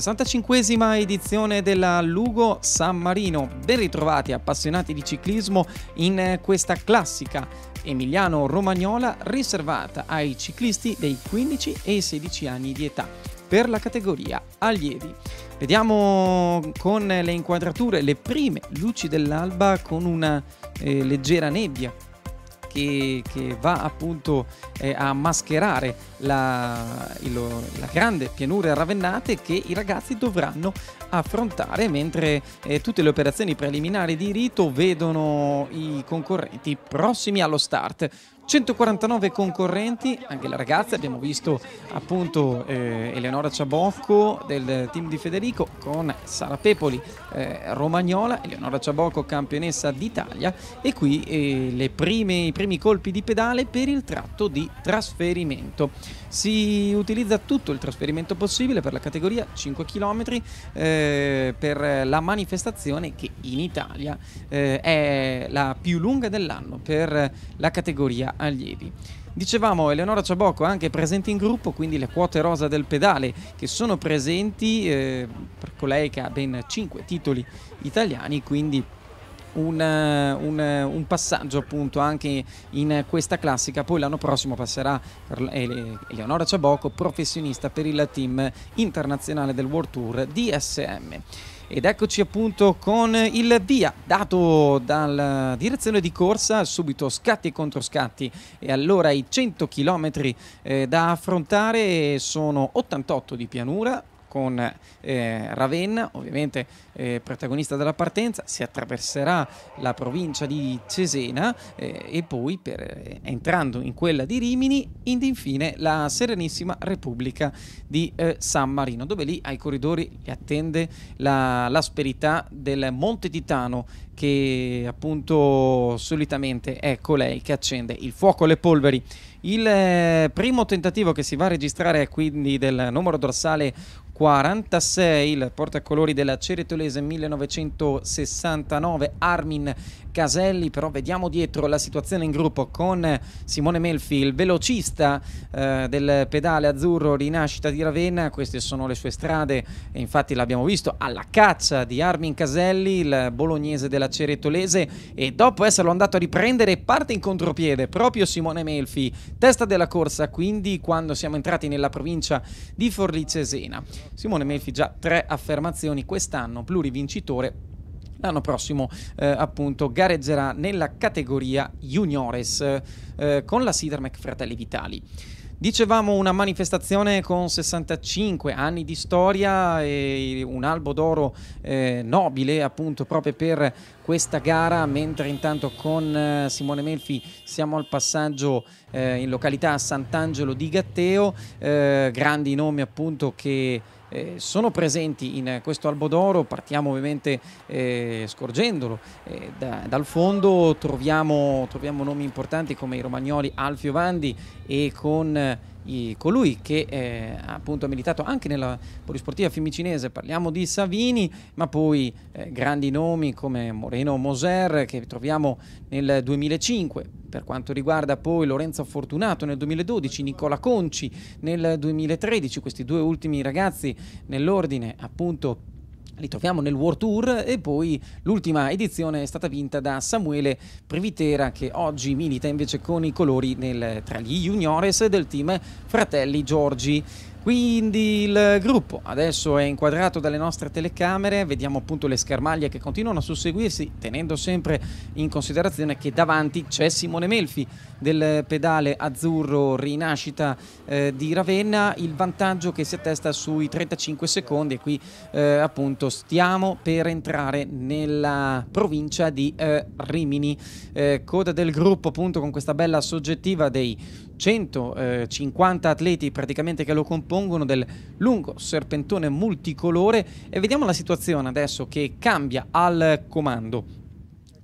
65esima edizione della Lugo San Marino. Ben ritrovati appassionati di ciclismo in questa classica emiliano-romagnola riservata ai ciclisti dei 15 e 16 anni di età per la categoria allievi. Vediamo con le inquadrature le prime luci dell'alba con una eh, leggera nebbia che, che va appunto eh, a mascherare la, il, la grande pianura ravennate che i ragazzi dovranno affrontare mentre eh, tutte le operazioni preliminari di rito vedono i concorrenti prossimi allo start 149 concorrenti, anche le ragazze, abbiamo visto appunto eh, Eleonora Ciabocco del team di Federico con Sara Pepoli eh, romagnola, Eleonora Ciabocco campionessa d'Italia e qui eh, prime, i primi colpi di pedale per il tratto di trasferimento. Si utilizza tutto il trasferimento possibile per la categoria 5 km eh, per la manifestazione che in Italia eh, è la più lunga dell'anno per la categoria allievi. Dicevamo Eleonora Ciabocco è anche presente in gruppo, quindi le quote rosa del pedale che sono presenti eh, per colei che ha ben 5 titoli italiani, quindi un, eh, un, eh, un, passaggio appunto anche in questa classica. Poi l'anno prossimo passerà Eleonora Ciabocco, professionista per il team internazionale del World Tour DSM. Ed eccoci appunto con il via dato dalla direzione di corsa, subito scatti e controscatti. E allora i 100 km eh, da affrontare sono 88 di pianura, con eh, Ravenna, ovviamente eh, protagonista della partenza, si attraverserà la provincia di Cesena eh, e poi per, eh, entrando in quella di Rimini, ed infine la serenissima Repubblica di eh, San Marino, dove lì ai corridori li attende la, l'asperità del Monte Titano che appunto solitamente è colei ecco che accende il fuoco alle polveri. Il eh, primo tentativo che si va a registrare è quindi del numero dorsale 46, il portacolori della Ceretolese 1969 Armin Caselli, però vediamo dietro la situazione in gruppo con Simone Melfi, il velocista eh, del pedale azzurro Rinascita di Ravenna, queste sono le sue strade e infatti l'abbiamo visto alla caccia di Armin Caselli, il bolognese della Ceretolese e dopo esserlo andato a riprendere parte in contropiede proprio Simone Melfi, testa della corsa quindi quando siamo entrati nella provincia di Forlì Cesena. Simone Melfi già tre affermazioni quest'anno, plurivincitore L'anno prossimo eh, appunto gareggerà nella categoria juniores eh, con la Sidermec Fratelli Vitali. Dicevamo una manifestazione con 65 anni di storia e un albo d'oro eh, nobile appunto proprio per questa gara, mentre intanto con eh, Simone Melfi siamo al passaggio eh, in località Sant'Angelo di Gatteo, eh, grandi nomi appunto che eh, sono presenti in questo albo d'oro, partiamo ovviamente eh, scorgendolo, eh, da, dal fondo troviamo, troviamo, nomi importanti come i romagnoli Alfio Vandi e con colui che eh, appunto ha militato anche nella polisportiva fiumicinese, parliamo di Savini, ma poi eh, grandi nomi come Moreno Moser che troviamo nel 2005, per quanto riguarda poi Lorenzo Fortunato nel 2012, Nicola Conci nel 2013, questi due ultimi ragazzi nell'ordine appunto li troviamo nel World Tour e poi l'ultima edizione è stata vinta da Samuele Privitera che oggi milita invece con i colori nel, tra gli juniores del team Fratelli Giorgi. Quindi il gruppo adesso è inquadrato dalle nostre telecamere, vediamo appunto le schermaglie che continuano a susseguirsi, tenendo sempre in considerazione che davanti c'è Simone Melfi del pedale azzurro Rinascita eh, di Ravenna, il vantaggio che si attesta sui 35 secondi e qui eh, appunto stiamo per entrare nella provincia di eh, Rimini, eh, coda del gruppo appunto con questa bella soggettiva dei 150 eh, atleti praticamente che lo compongono del lungo serpentone multicolore e vediamo la situazione adesso che cambia al comando.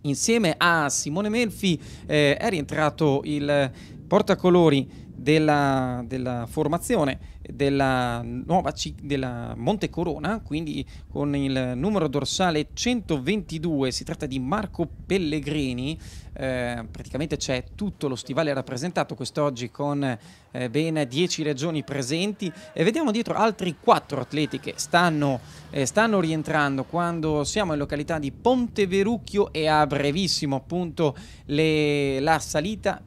Insieme a Simone Melfi eh, è rientrato il portacolori della, della formazione della nuova C- della Monte Corona, quindi con il numero dorsale 122, si tratta di Marco Pellegrini, eh, praticamente c'è tutto lo stivale rappresentato quest'oggi con eh, ben 10 regioni presenti e vediamo dietro altri 4 atleti che stanno, eh, stanno rientrando quando siamo in località di Ponte Verucchio e a brevissimo appunto le, la salita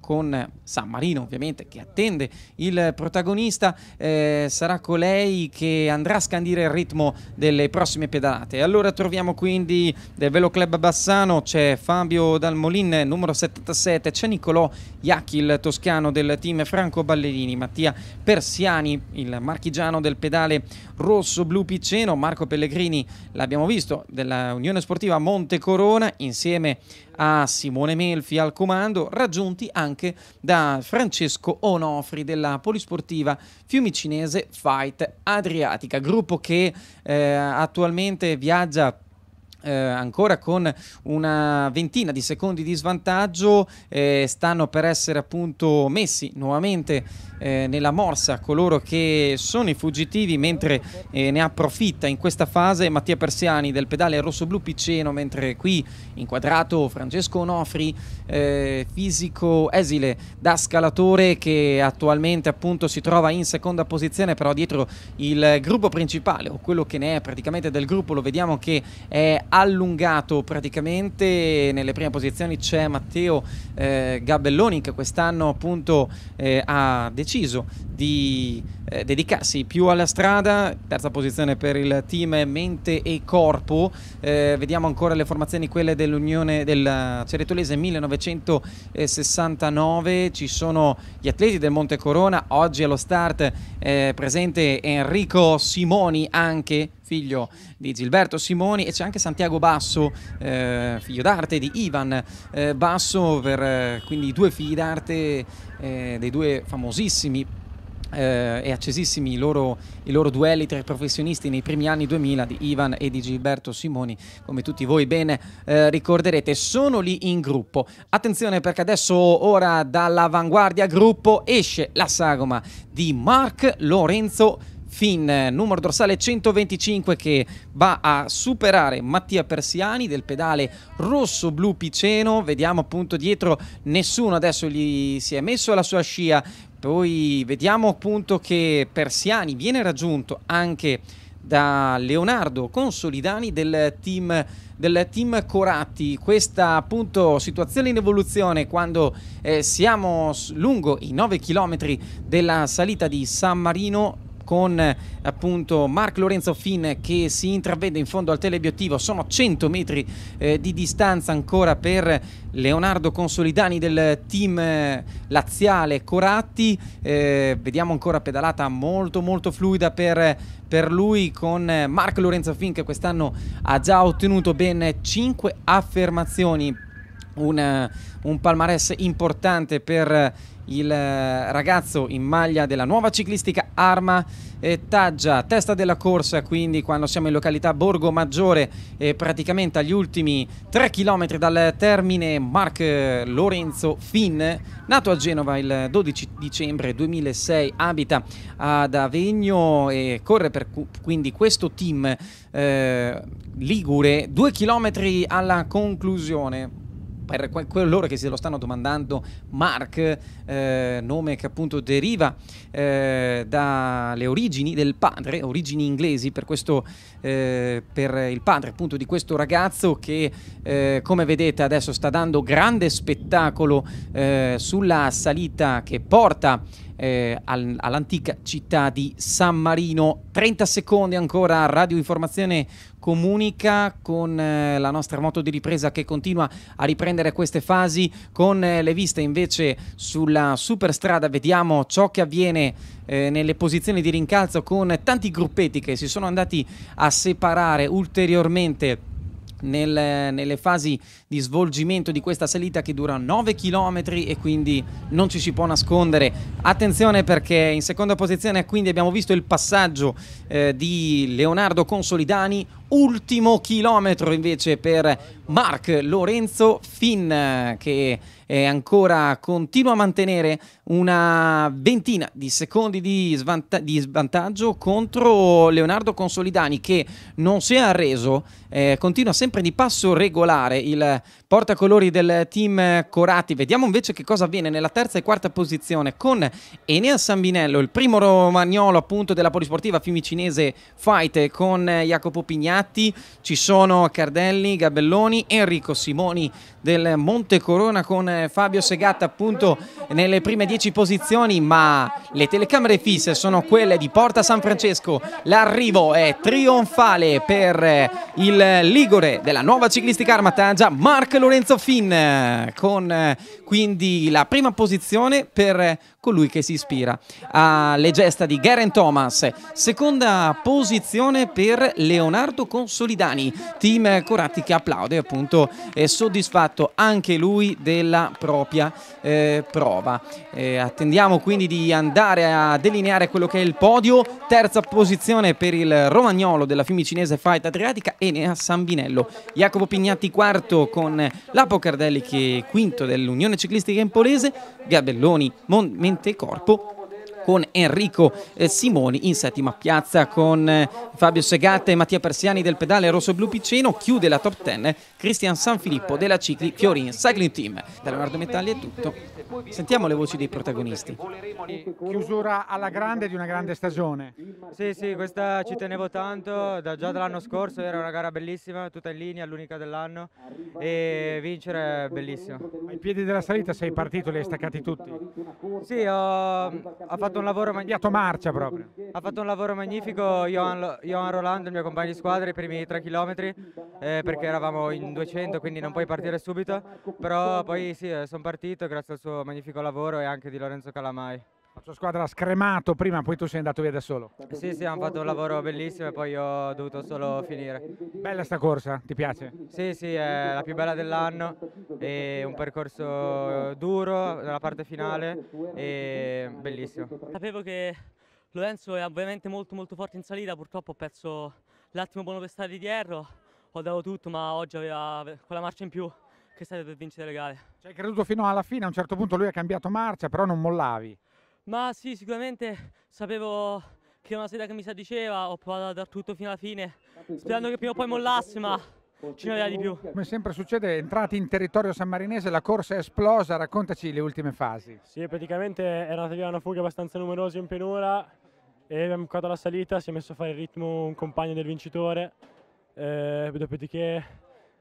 con San Marino ovviamente che attende il protagonista eh, sarà colei che andrà a scandire il ritmo delle prossime pedalate allora troviamo quindi del Velo Club Bassano c'è Fabio Dalmolin numero 77 c'è Niccolò Iacchi il toscano del team Franco Ballerini Mattia Persiani il marchigiano del pedale rosso-blu picceno Marco Pellegrini l'abbiamo visto della Unione Sportiva Monte Corona insieme a a Simone Melfi al comando, raggiunti anche da Francesco Onofri della polisportiva fiumicinese Fight Adriatica, gruppo che eh, attualmente viaggia eh, ancora con una ventina di secondi di svantaggio eh, stanno per essere appunto messi nuovamente eh, nella morsa coloro che sono i fuggitivi mentre eh, ne approfitta in questa fase Mattia Persiani del pedale rosso-blu Picceno mentre qui inquadrato Francesco Onofri eh, fisico esile da scalatore che attualmente appunto si trova in seconda posizione però dietro il gruppo principale o quello che ne è praticamente del gruppo lo vediamo che è allungato praticamente. Nelle prime posizioni c'è Matteo eh, Gabelloni che quest'anno appunto eh, ha deciso di eh, dedicarsi più alla strada, terza posizione per il team mente e corpo, eh, vediamo ancora le formazioni quelle dell'Unione del Ceretolese 1969, ci sono gli atleti del Monte Corona, oggi allo start è eh, presente Enrico Simoni anche figlio di Gilberto Simoni e c'è anche Santiago Basso, eh, figlio d'arte di Ivan eh, Basso, per, eh, quindi due figli d'arte eh, dei due famosissimi eh, e accesissimi i loro, i loro, duelli tra i professionisti nei primi anni 2000 di Ivan e di Gilberto Simoni, come tutti voi bene eh, ricorderete, sono lì in gruppo. Attenzione perché adesso ora dall'avanguardia gruppo esce la sagoma di Mark Lorenzo Fin, numero dorsale 125 che va a superare Mattia Persiani del pedale rosso-blu Piceno, vediamo appunto dietro nessuno adesso gli si è messo alla sua scia, poi vediamo appunto che Persiani viene raggiunto anche da Leonardo Consolidani del team, del team Coratti. Questa appunto situazione in evoluzione quando eh, siamo lungo i 9 km della salita di San Marino con eh, appunto Mark Lorenzo Finn che si intravede in fondo al teleobiettivo. Sono 100 metri eh, di distanza ancora per Leonardo Consolidani del team eh, laziale Coratti. Eh, vediamo ancora pedalata molto molto fluida per, per lui con eh, Mark Lorenzo Finn che quest'anno ha già ottenuto ben 5 affermazioni. Una, eh, un palmarès importante per il eh, ragazzo in maglia della nuova ciclistica Arma eh, Taggia, testa della corsa quindi quando siamo in località Borgo Maggiore eh, praticamente agli ultimi 3 km dal termine Marc eh, Lorenzo Finn, nato a Genova il 12 dicembre 2006, abita ad Avegno e corre per quindi questo team eh, ligure 2 km alla conclusione per coloro che se lo stanno domandando, Mark, eh, nome che appunto deriva eh, dalle origini del padre, origini inglesi per, questo, eh, per il padre appunto di questo ragazzo che eh, come vedete adesso sta dando grande spettacolo eh, sulla salita che porta eh, all'antica città di San Marino. 30 secondi ancora, radio informazione comunica con eh, la nostra moto di ripresa che continua a riprendere queste fasi con eh, le viste invece sulla superstrada vediamo ciò che avviene eh, nelle posizioni di rincalzo con tanti gruppetti che si sono andati a separare ulteriormente nel, nelle fasi di svolgimento di questa salita che dura 9 km e quindi non ci si può nascondere. Attenzione perché in seconda posizione quindi abbiamo visto il passaggio eh, di Leonardo Consolidani, ultimo chilometro invece per Mark Lorenzo Finn che è ancora continua a mantenere una ventina di secondi di, svanta di, svantaggio contro Leonardo Consolidani che non si è arreso, eh, continua sempre di passo regolare il portacolori del team Corati. Vediamo invece che cosa avviene nella terza e quarta posizione con Enea Sambinello, il primo romagnolo appunto della polisportiva fiumicinese Fight con Jacopo Pignatti. Ci sono Cardelli, Gabelloni, Enrico Simoni del Monte Corona con Fabio Segatta appunto nelle prime dieci posizioni, ma le telecamere fisse sono quelle di Porta San Francesco. L'arrivo è trionfale per il Ligore della nuova ciclistica Armatangia, Mark Lorenzo Finn eh, con eh, quindi la prima posizione per colui che si ispira alle gesta di Garen Thomas. Seconda posizione per Leonardo Consolidani, team Coratti che applaude appunto è soddisfatto anche lui della propria eh, prova. Eh, attendiamo quindi di andare a delineare quello che è il podio. Terza posizione per il romagnolo della Fiumicinese Fight Adriatica Enea Sambinello. Jacopo Pignatti quarto con Lapo Cardelli che è quinto dell'Unione ciclistica impolese, Gabelloni, Mon Corpo, con Enrico eh, Simoni in settima piazza con eh, Fabio Segate e Mattia Persiani del pedale rosso blu piccino chiude la top 10 eh, Cristian Sanfilippo della Cicli Fiorin Cycling Team da Leonardo Metalli è tutto sentiamo le voci dei protagonisti chiusura alla grande di una grande stagione sì sì questa ci tenevo tanto da, già dall'anno scorso era una gara bellissima tutta in linea l'unica dell'anno e vincere è bellissimo ai piedi della salita sei partito li hai staccati tutti sì ho, ho fatto fatto un lavoro magnifico. marcia proprio. Ha fatto un lavoro magnifico Johan, Johan Rolando, il mio compagno di squadra, i primi 3 km, eh, perché eravamo in 200, quindi non puoi partire subito. Però poi sì, eh, sono partito grazie al suo magnifico lavoro e anche di Lorenzo Calamai. La tua squadra ha scremato prima, poi tu sei andato via da solo. Eh sì, sì, hanno fatto un lavoro bellissimo e poi ho dovuto solo finire. Bella sta corsa, ti piace? Sì, sì, è la più bella dell'anno, è un percorso duro nella parte finale e bellissimo. Sapevo che Lorenzo è ovviamente molto molto forte in salita, purtroppo ho perso l'attimo buono per stare di dietro, ho dato tutto ma oggi aveva quella marcia in più che serve per vincere le gare. Ci hai creduto fino alla fine, a un certo punto lui ha cambiato marcia, però non mollavi. Ma sì, sicuramente sapevo che era una sera che mi si diceva, ho provato a dar tutto fino alla fine, sperando che prima o poi mollasse, ma ci ne aveva di più. Come sempre succede, entrati in territorio sammarinese, la corsa è esplosa, raccontaci le ultime fasi. Sì, praticamente è andata via una fuga abbastanza numerosa in pianura e abbiamo fatto la salita, si è messo a fare il ritmo un compagno del vincitore, eh, dopodiché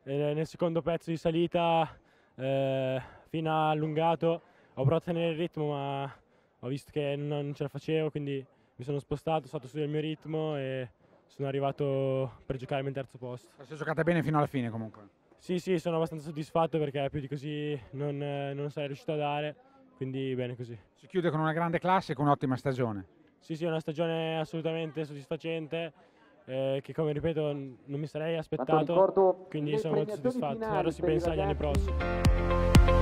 eh, nel secondo pezzo di salita eh, fino allungato ho provato a tenere il ritmo ma ho visto che non, ce la facevo, quindi mi sono spostato, sono stato su del mio ritmo e sono arrivato per giocare il mio terzo posto. La è giocata bene fino alla fine comunque? Sì, sì, sono abbastanza soddisfatto perché più di così non, non sarei riuscito a dare, quindi bene così. Si chiude con una grande classe e con un'ottima stagione. Sì, sì, è una stagione assolutamente soddisfacente eh, che come ripeto non mi sarei aspettato, quindi sono molto soddisfatto, ora si pensa agli anni prossimi.